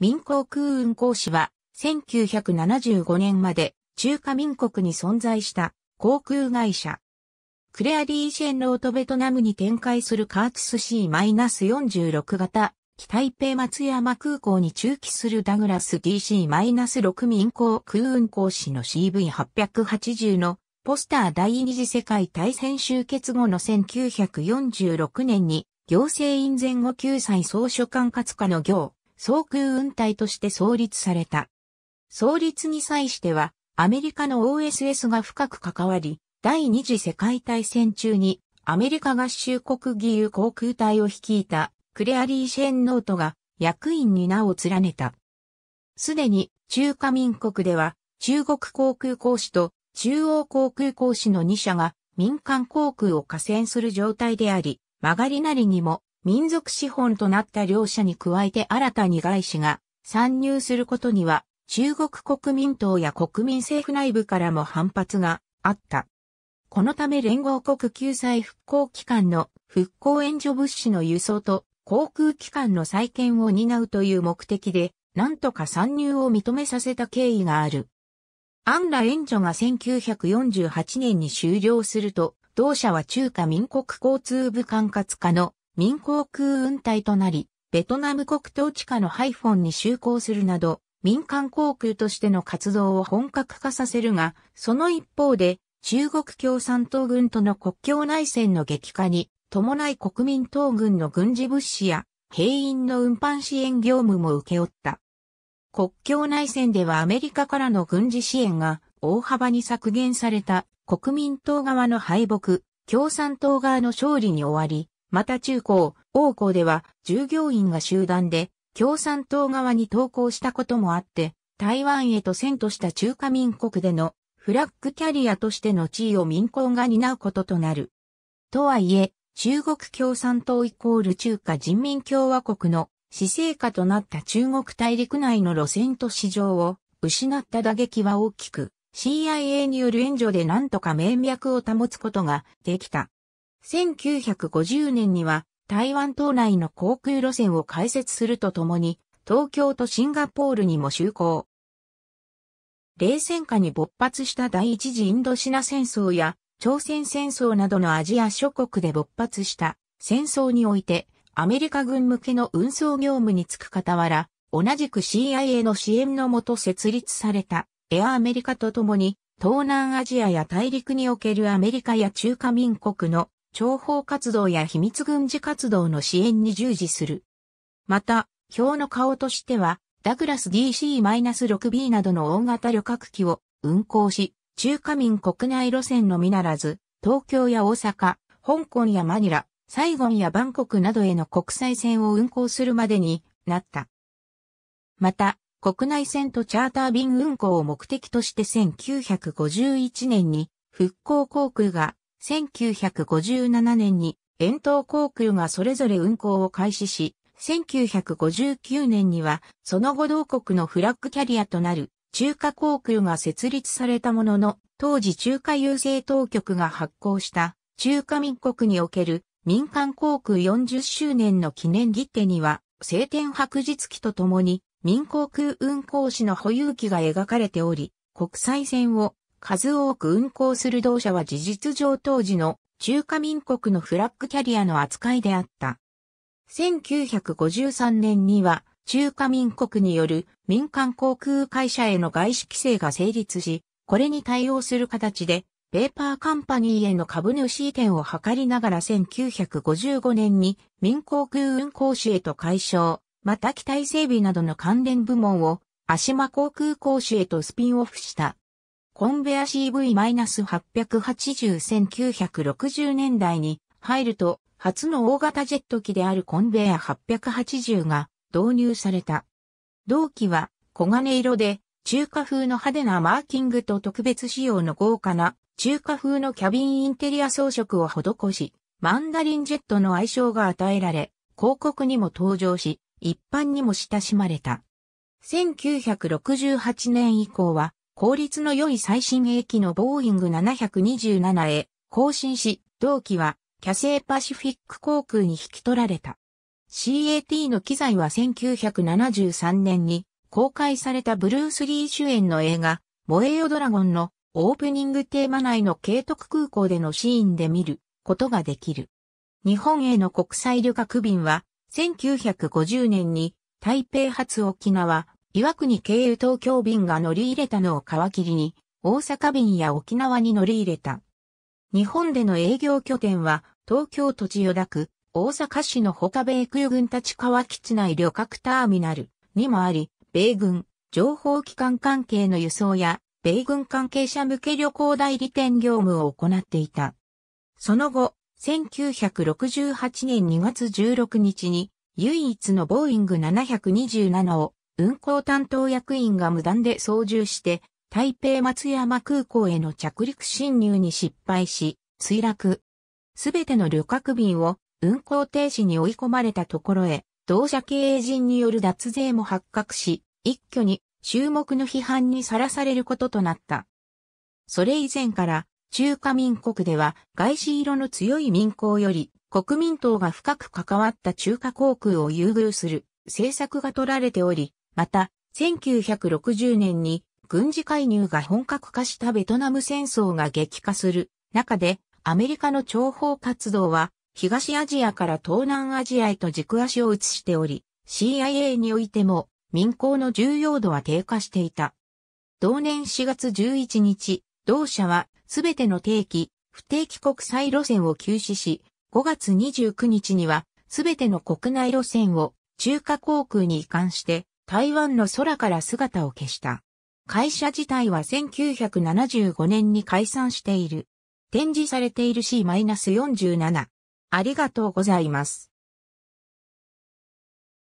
民航空運航士は、1975年まで中華民国に存在した航空会社。クレアリーシェンロートベトナムに展開するカーツス C-46 型、北台平松山空港に駐機するダグラス DC-6 民航空運航士の CV880 のポスター第二次世界大戦終結後の1946年に行政院前後救済総書管活下の行、総空運隊として創立された。創立に際しては、アメリカの OSS が深く関わり、第二次世界大戦中にアメリカ合衆国義勇航空隊を率いたクレアリー・シェンノートが役員に名を連ねた。すでに中華民国では中国航空公司と中央航空公司の2社が民間航空を加戦する状態であり、曲がりなりにも民族資本となった両者に加えて新たに外資が参入することには中国国民党や国民政府内部からも反発があった。このため連合国救済復興機関の復興援助物資の輸送と航空機関の再建を担うという目的で、何とか参入を認めさせた経緯がある。安ら援助が1948年に終了すると、同社は中華民国交通部管轄下の民航空運隊となり、ベトナム国統治下のハイフォンに就航するなど、民間航空としての活動を本格化させるが、その一方で、中国共産党軍との国境内戦の激化に伴い国民党軍の軍事物資や兵員の運搬支援業務も受け負った。国境内戦ではアメリカからの軍事支援が大幅に削減された国民党側の敗北、共産党側の勝利に終わり、また中高、王校では従業員が集団で共産党側に投稿したこともあって、台湾へと遷都した中華民国でのフラッグキャリアとしての地位を民工が担うこととなる。とはいえ、中国共産党イコール中華人民共和国の死生化となった中国大陸内の路線と市場を失った打撃は大きく、CIA による援助で何とか名脈を保つことができた。1950年には台湾島内の航空路線を開設するとともに、東京とシンガポールにも就航。冷戦下に勃発した第一次インドシナ戦争や朝鮮戦争などのアジア諸国で勃発した戦争においてアメリカ軍向けの運送業務に就く傍ら、同じく CIA の支援のもと設立されたエアアメリカとともに東南アジアや大陸におけるアメリカや中華民国の諜報活動や秘密軍事活動の支援に従事する。また、表の顔としては、ダグラス DC-6B などの大型旅客機を運航し、中華民国内路線のみならず、東京や大阪、香港やマニラ、サイゴンやバンコクなどへの国際線を運航するまでになった。また、国内線とチャーター便運航を目的として1951年に復興航空が1957年に遠東航空がそれぞれ運航を開始し、1959年にはその後同国のフラッグキャリアとなる中華航空が設立されたものの、当時中華郵政当局が発行した中華民国における民間航空40周年の記念切手には、晴天白日記とともに民航空運航士の保有期が描かれており、国際線を数多く運行する同社は事実上当時の中華民国のフラッグキャリアの扱いであった。1953年には中華民国による民間航空会社への外資規制が成立し、これに対応する形で、ペーパーカンパニーへの株主移転を図りながら1955年に民航空運航士へと解消、また機体整備などの関連部門を、足間航空講師へとスピンオフした。コンベア CV-880-1960 年代に入ると、初の大型ジェット機であるコンベア880が導入された。同機は黄金色で中華風の派手なマーキングと特別仕様の豪華な中華風のキャビンインテリア装飾を施し、マンダリンジェットの愛称が与えられ、広告にも登場し、一般にも親しまれた。1968年以降は効率の良い最新鋭機のボーイング727へ更新し、同機はキャセイパシフィック航空に引き取られた。CAT の機材は1973年に公開されたブルース・リー主演の映画、燃えよドラゴンのオープニングテーマ内の慶徳空港でのシーンで見ることができる。日本への国際旅客便は1950年に台北発沖縄、岩国経由東京便が乗り入れたのを皮切りに、大阪便や沖縄に乗り入れた。日本での営業拠点は、東京都千代田区、大阪市の他米空軍立川基地内旅客ターミナルにもあり、米軍、情報機関関係の輸送や、米軍関係者向け旅行代理店業務を行っていた。その後、1968年2月16日に、唯一のボーイング727を運航担当役員が無断で操縦して、台北松山空港への着陸侵入に失敗し、墜落。すべての旅客便を運航停止に追い込まれたところへ、同社経営陣による脱税も発覚し、一挙に注目の批判にさらされることとなった。それ以前から、中華民国では外資色の強い民航より国民党が深く関わった中華航空を優遇する政策が取られており、また、1960年に軍事介入が本格化したベトナム戦争が激化する中で、アメリカの諜報活動は東アジアから東南アジアへと軸足を移しており、CIA においても民工の重要度は低下していた。同年4月11日、同社はすべての定期、不定期国際路線を休止し、5月29日にはすべての国内路線を中華航空に移管して、台湾の空から姿を消した。会社自体は1975年に解散している。展示されている C-47。ありがとうございます。